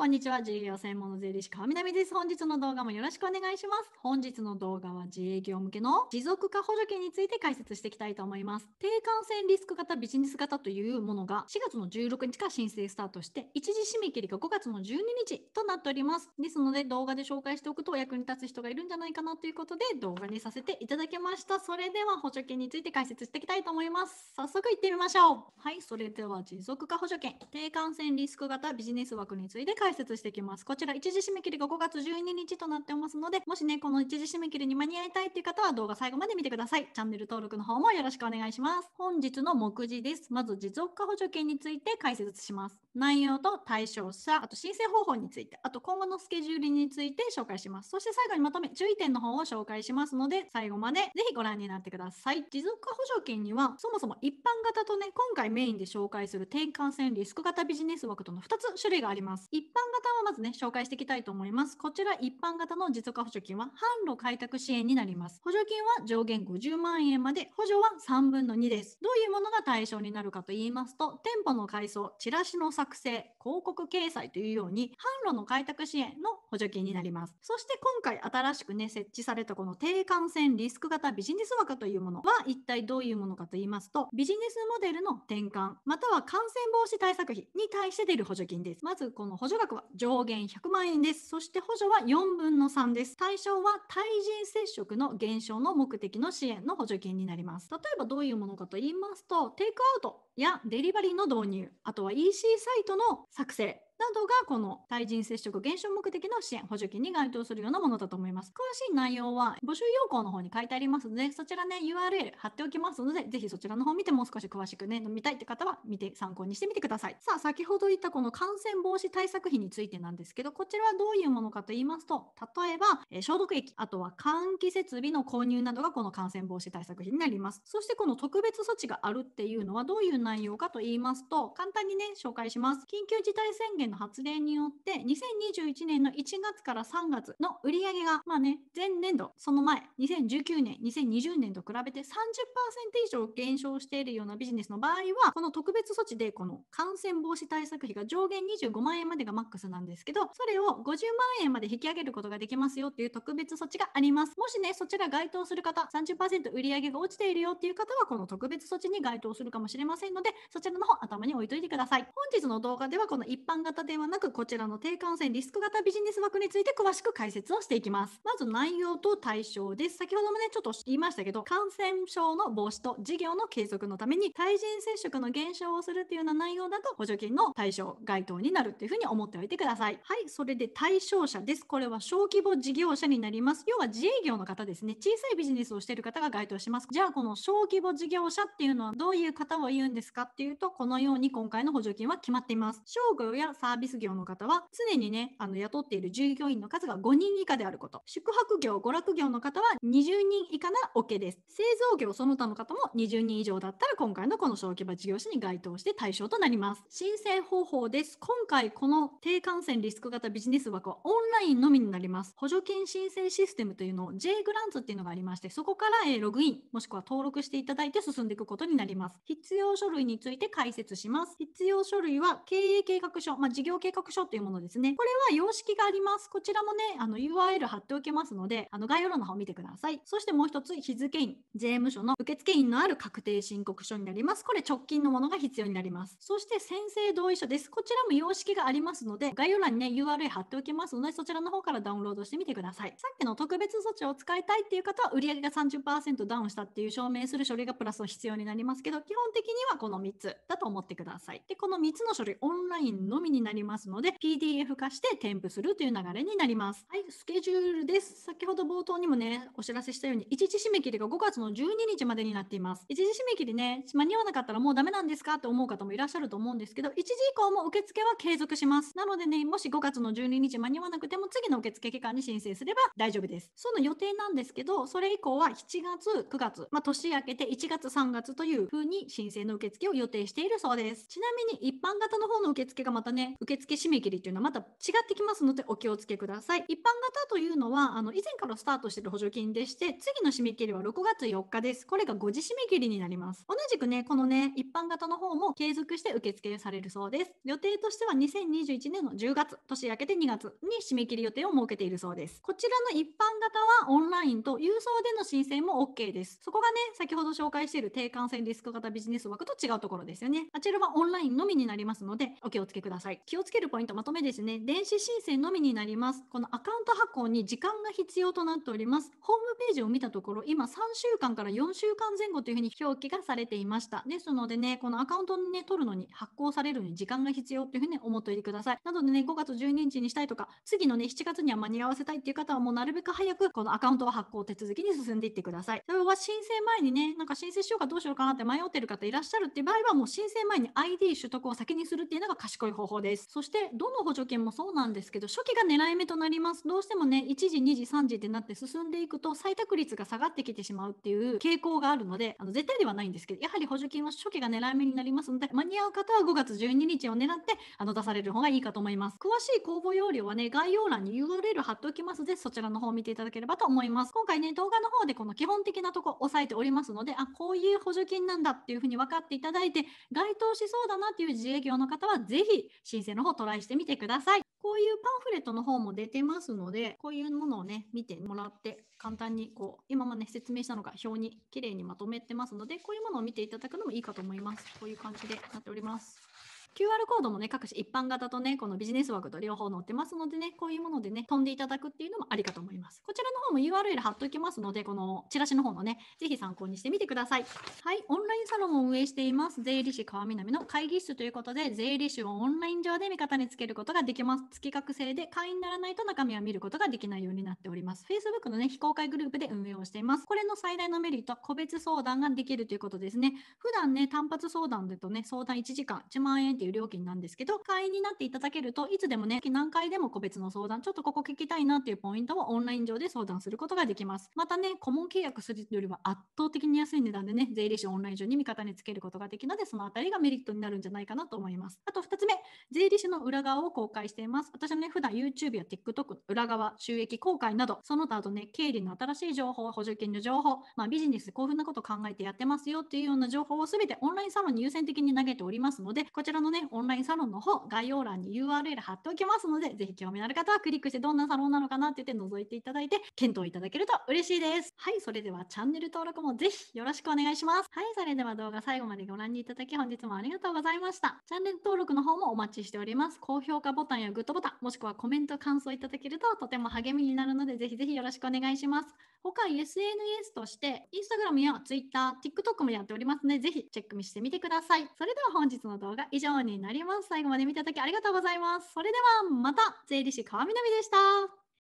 こんにちは。自営業専門の税理士川南です。本日の動画もよろしくお願いします。本日の動画は自営業向けの持続化補助金について解説していきたいと思います。低感染リスク型ビジネス型というものが4月の16日から申請スタートして、一時締め切りが5月の12日となっております。ですので動画で紹介しておくと役に立つ人がいるんじゃないかなということで動画にさせていただきました。それでは補助金について解説していきたいと思います。早速行ってみましょう。はい、それでは持続化補助金、低感染リスク型ビジネス枠について解解説してきます。こちら一時締め切りが5月12日となってますので、もしね、この一時締め切りに間に合いたいという方は動画最後まで見てください。チャンネル登録の方もよろしくお願いします。本日の目次です。まず、持続化補助金について解説します。内容と対象者、あと申請方法について、あと今後のスケジュールについて紹介します。そして最後にまとめ、注意点の方を紹介しますので、最後までぜひご覧になってください。持続化補助金には、そもそも一般型とね、今回メインで紹介する転換線リスク型ビジネス枠との2つ種類があります。一般般まずね、紹介していきたいと思います。こちら一般型の持続化補助金は、販路開拓支援になります。補助金は上限50万円まで、補助は3分の2です。どういうものが対象になるかと言いますと、店舗の改装、チラシの作成、広告掲載というように、販路の開拓支援の補助金になります。そして今回新しくね、設置されたこの低感染リスク型ビジネス枠というものは一体どういうものかと言いますと、ビジネスモデルの転換、または感染防止対策費に対して出る補助金です。まずこの補助額は上上限100万円です。そして補助は4分の3です。対象は対人接触の減少の目的の支援の補助金になります。例えばどういうものかと言いますと、テイクアウトやデリバリーの導入、あとは EC サイトの作成、などがこの対人接触減少目的の支援補助金に該当するようなものだと思います。詳しい内容は募集要項の方に書いてありますので、そちらね URL 貼っておきますので、ぜひそちらの方見てもう少し詳しくね、見たいって方は見て参考にしてみてください。さあ、先ほど言ったこの感染防止対策費についてなんですけど、こちらはどういうものかと言いますと、例えば、え消毒液、あとは換気設備の購入などがこの感染防止対策費になります。そしてこの特別措置があるっていうのはどういう内容かと言いますと、簡単にね、紹介します。緊急事態宣言の発令によって、2021年の1月から3月の売り上げが、まあね、前年度、その前、2019年、2020年と比べて30%以上減少しているようなビジネスの場合は、この特別措置で、この感染防止対策費が上限25万円までがマックスなんですけど、それを50万円まで引き上げることができますよっていう特別措置があります。もしね、そちら該当する方、30%売り上げが落ちているよっていう方は、この特別措置に該当するかもしれませんので、そちらの方、頭に置いといてください。本日の動画では、この一般型型ではなく、こちらの低感染リスク型ビジネス枠について詳しく解説をしていきます。まず内容と対象です。先ほどもね、ちょっと言いましたけど、感染症の防止と事業の継続のために、対人接触の減少をするっていうような内容だと、補助金の対象、該当になるっていうふうに思っておいてください。はい、それで対象者です。これは小規模事業者になります。要は自営業の方ですね。小さいビジネスをしている方が該当します。じゃあ、この小規模事業者っていうのはどういう方を言うんですかっていうと、このように今回の補助金は決まっています。商業やササービス業の方は常にねあの雇っている従業員の数が5人以下であること宿泊業娯楽業の方は20人以下なら OK です製造業その他の方も20人以上だったら今回のこの小規模事業者に該当して対象となります申請方法です今回この低感染リスク型ビジネス枠はオンラインのみになります補助金申請システムというのを J グランツっていうのがありましてそこからログインもしくは登録していただいて進んでいくことになります必要書類について解説します必要書類は経営計画書、まあ事業計画書というものですね。これは様式があります。こちらもね、あの URL 貼っておきますので、あの概要欄の方を見てください。そしてもう一つ、日付印、税務署の受付印のある確定申告書になります。これ直近のものが必要になります。そして先生同意書です。こちらも様式がありますので、概要欄にね、URL 貼っておきますので、そちらの方からダウンロードしてみてください。さっきの特別措置を使いたいっていう方は、売上が30%ダウンしたっていう証明する書類がプラス必要になりますけど、基本的にはこの3つだと思ってください。で、この3つの書類、オンラインのみにになりますので、PDF 化して添付するという流れになります。はい、スケジュールです。先ほど冒頭にもね、お知らせしたように、一時締め切りが5月の12日までになっています。一時締め切りね、間に合わなかったらもうダメなんですかって思う方もいらっしゃると思うんですけど、1時以降も受付は継続します。なのでね、もし5月の12日間に合わなくても、次の受付期間に申請すれば大丈夫です。その予定なんですけど、それ以降は7月、9月、まあ、年明けて1月、3月という風に申請の受付を予定しているそうです。ちなみに一般型の方の受付がまたね、受付締め切りというのはまた違ってきますのでお気をつけください。一般型というのは、あの以前からスタートしてる補助金でして、次の締め切りは6月4日です。これが5時締め切りになります。同じくね、このね、一般型の方も継続して受付されるそうです。予定としては2021年の10月、年明けて2月に締め切り予定を設けているそうです。こちらの一般型はオンラインと郵送での申請も OK です。そこがね、先ほど紹介している低感染リスク型ビジネス枠と違うところですよね。あちらはオンラインのみになりますので、お気をつけください。気をつけるポイントまとめですね電子申請のみになりますこのアカウント発行に時間が必要となっておりますホームページを見たところ今3週間から4週間前後というふうに表記がされていましたですのでねこのアカウントにね取るのに発行されるのに時間が必要というふうに思っておいてくださいなのでね5月12日にしたいとか次のね7月には間に合わせたいっていう方はもうなるべく早くこのアカウントを発行手続きに進んでいってくださいそれは申請前にねなんか申請しようかどうしようかなって迷ってる方いらっしゃるっていう場合はもう申請前に ID 取得を先にするっていうのが賢い方法ですです。そして、どの補助金もそうなんですけど、初期が狙い目となります。どうしてもね、1時、2時、3時ってなって進んでいくと、採択率が下がってきてしまうっていう傾向があるので、あの絶対ではないんですけど、やはり補助金は初期が狙い目になりますので、間に合う方は5月12日を狙って、あの出される方がいいかと思います。詳しい公募要領はね、概要欄に URL 貼っておきますので、そちらの方を見ていただければと思います。今回ね、動画の方でこの基本的なとこ押さえておりますので、あ、こういう補助金なんだっていうふうに分かっていただいて、該当しそうだなっていう自営業の方は、ぜひ、申の方トライしてみてください。こういうパンフレットの方も出てますので、こういうものをね、見てもらって、簡単にこう、今まで、ね、説明したのが表にきれいにまとめてますので、こういうものを見ていただくのもいいかと思います。こういう感じでなっております。QR コードもね、各種一般型とね、このビジネス枠と両方載ってますのでね、こういうものでね、飛んでいただくっていうのもありかと思います。こちらの方も URL 貼っておきますので、このチラシの方のね、ぜひ参考にしてみてください。はい、オンラインサロンを運営しています。税理士川南の会議室ということで、税理士をオンライン上で味方につけることができます。月額制で会員にならないと中身は見ることができないようになっております。Facebook のね、非公開グループで運営をしています。これの最大のメリットは個別相談ができるということですね。普段ね、単発相談でとね、相談1時間1万円っていう料金なんですけど、会員になっていただけると、いつでもね、何回でも個別の相談、ちょっとここ聞きたいなっていうポイントをオンライン上で相談することができます。またね、顧問契約するよりは圧倒的に安い値段でね、税理士オンライン上に味方につけることができるので、そのあたりがメリットになるんじゃないかなと思います。あと2つ目、税理士の裏側を公開しています。私もね、普段 YouTube や TikTok の裏側、収益公開など、その他あとね、経理の新しい情報、補助金の情報、まあ、ビジネス、こういうふうなことを考えてやってますよっていうような情報をすべてオンラインサロンに優先的に投げておりますので、こちらのね、オンラインサロンの方、概要欄に URL 貼っておきますので、ぜひ興味のある方はクリックしてどんなサロンなのかなって言って覗いていただいて、検討いただけると嬉しいです。はい、それではチャンネル登録もぜひよろしくお願いします。はい、それでは動画最後までご覧にいただき本日もありがとうございました。チャンネル登録の方もお待ちしております。高評価ボタンやグッドボタン、もしくはコメント、感想いただけるととても励みになるので、ぜひぜひよろしくお願いします。他 SNS として、Instagram や Twitter、TikTok もやっておりますので、ぜひチェックしてみてください。それでは本日の動画以上になります。最後まで見ただきありがとうございます。それではまた、税理士川南でした。